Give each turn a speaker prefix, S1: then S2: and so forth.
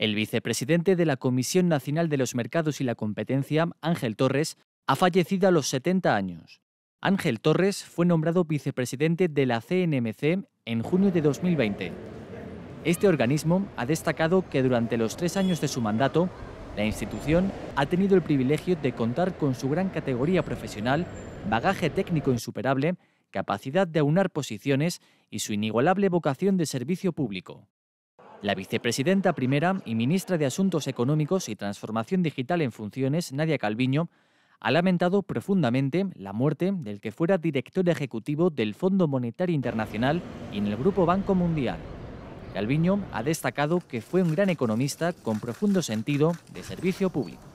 S1: El vicepresidente de la Comisión Nacional de los Mercados y la Competencia, Ángel Torres, ha fallecido a los 70 años. Ángel Torres fue nombrado vicepresidente de la CNMC en junio de 2020. Este organismo ha destacado que durante los tres años de su mandato, la institución ha tenido el privilegio de contar con su gran categoría profesional, bagaje técnico insuperable, capacidad de aunar posiciones y su inigualable vocación de servicio público. La vicepresidenta primera y ministra de Asuntos Económicos y Transformación Digital en funciones, Nadia Calviño, ha lamentado profundamente la muerte del que fuera director ejecutivo del Fondo Monetario Internacional y en el Grupo Banco Mundial. Calviño ha destacado que fue un gran economista con profundo sentido de servicio público.